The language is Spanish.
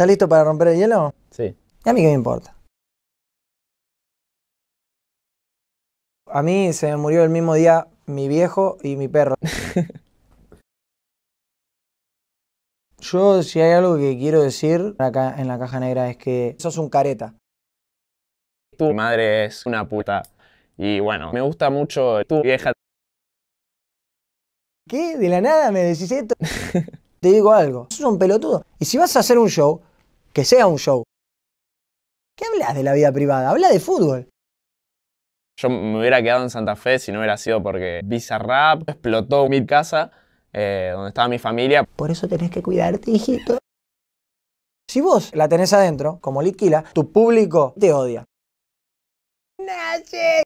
¿Estás listo para romper el hielo? Sí. ¿Y a mí qué me importa? A mí se me murió el mismo día mi viejo y mi perro. Yo, si hay algo que quiero decir acá en la caja negra es que sos un careta. Tu madre es una puta. Y bueno, me gusta mucho tu vieja. ¿Qué? De la nada me decís esto. Te digo algo. Sos un pelotudo. Y si vas a hacer un show, que sea un show. ¿Qué hablas de la vida privada? Habla de fútbol. Yo me hubiera quedado en Santa Fe si no hubiera sido porque Bizarrap explotó mi casa, eh, donde estaba mi familia. Por eso tenés que cuidarte, hijito. Si vos la tenés adentro, como liquila, tu público te odia. ¡Nache!